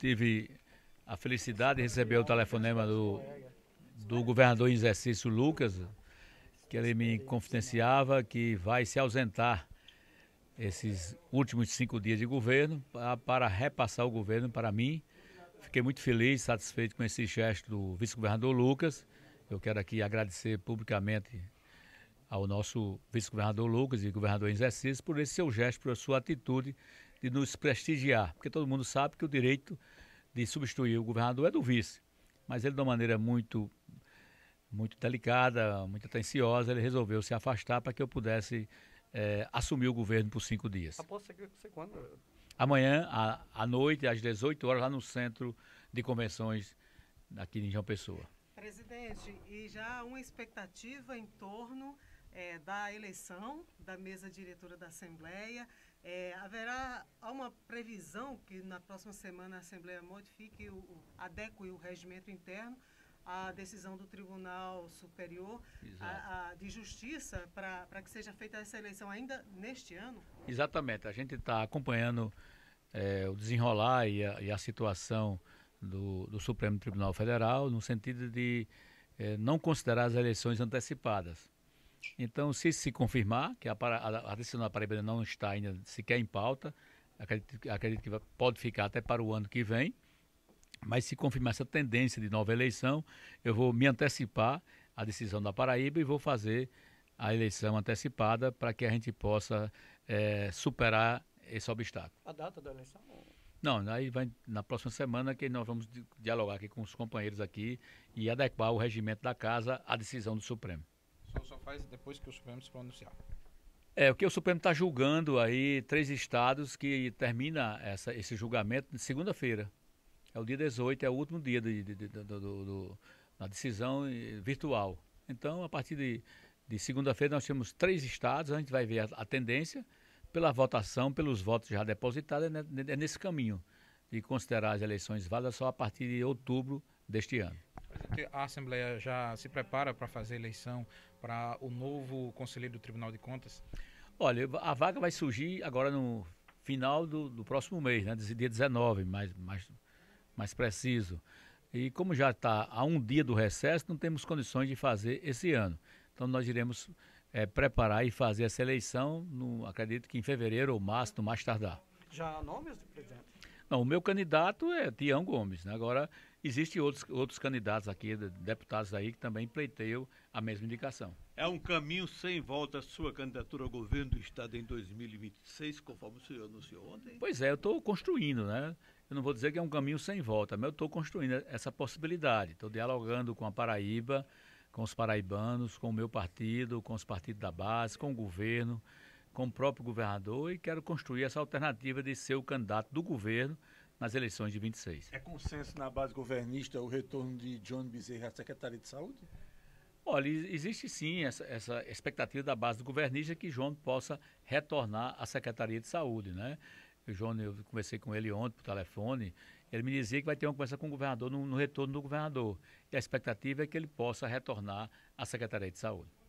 tive a felicidade de receber o telefonema do, do governador em exercício Lucas, que ele me confidenciava que vai se ausentar esses últimos cinco dias de governo para, para repassar o governo para mim. Fiquei muito feliz, satisfeito com esse gesto do vice-governador Lucas. Eu quero aqui agradecer publicamente ao nosso vice-governador Lucas e governador em exercício por esse seu gesto, por sua atitude de nos prestigiar, porque todo mundo sabe que o direito de substituir o governador é do vice, mas ele de uma maneira muito muito delicada, muito atenciosa, ele resolveu se afastar para que eu pudesse é, assumir o governo por cinco dias. Após é quando? Amanhã, à, à noite, às 18 horas, lá no centro de convenções aqui em João Pessoa. Presidente, e já há uma expectativa em torno é, da eleição da mesa diretora da Assembleia. É, haverá há uma previsão que na próxima semana a Assembleia modifique, o, o, adeque o regimento interno à decisão do Tribunal Superior a, a, de Justiça para que seja feita essa eleição ainda neste ano? Exatamente. A gente está acompanhando é, o desenrolar e a, e a situação do, do, Supremo Tribunal Federal no sentido de é, não considerar as eleições antecipadas então, se se confirmar que a, a, a decisão da Paraíba não está ainda sequer em pauta, acredito, acredito que pode ficar até para o ano que vem, mas se confirmar essa tendência de nova eleição, eu vou me antecipar à decisão da Paraíba e vou fazer a eleição antecipada para que a gente possa é, superar esse obstáculo. A data da eleição? Não, aí vai na próxima semana que nós vamos dialogar aqui com os companheiros aqui e adequar o regimento da casa à decisão do Supremo. O senhor só faz depois que o Supremo se pronunciar. É, o que o Supremo está julgando aí, três estados, que termina essa, esse julgamento segunda-feira. É o dia 18, é o último dia de, de, de, do, do, do, da decisão virtual. Então, a partir de, de segunda-feira, nós temos três estados, a gente vai ver a, a tendência pela votação, pelos votos já depositados, é, é, é nesse caminho de considerar as eleições válidas só a partir de outubro deste ano que a Assembleia já se prepara para fazer eleição para o novo conselheiro do Tribunal de Contas? Olha, a vaga vai surgir agora no final do, do próximo mês, né? dia 19, mais, mais, mais preciso. E como já está a um dia do recesso, não temos condições de fazer esse ano. Então nós iremos é, preparar e fazer essa eleição, no, acredito que em fevereiro ou março, no mais tardar. Já há nomes do presidente? Não, o meu candidato é Tião Gomes. Né? Agora, Existem outros, outros candidatos aqui, deputados aí, que também pleiteiam a mesma indicação. É um caminho sem volta a sua candidatura ao governo do Estado em 2026, conforme o senhor anunciou ontem? Pois é, eu estou construindo, né? Eu não vou dizer que é um caminho sem volta, mas eu estou construindo essa possibilidade. Estou dialogando com a Paraíba, com os paraibanos, com o meu partido, com os partidos da base, com o governo, com o próprio governador e quero construir essa alternativa de ser o candidato do governo nas eleições de 26. É consenso na base governista o retorno de John Bezerra à Secretaria de Saúde? Olha, existe sim essa, essa expectativa da base do governista que João possa retornar à Secretaria de Saúde, né? O João, eu conversei com ele ontem por telefone, ele me dizia que vai ter uma conversa com o governador no, no retorno do governador. E a expectativa é que ele possa retornar à Secretaria de Saúde.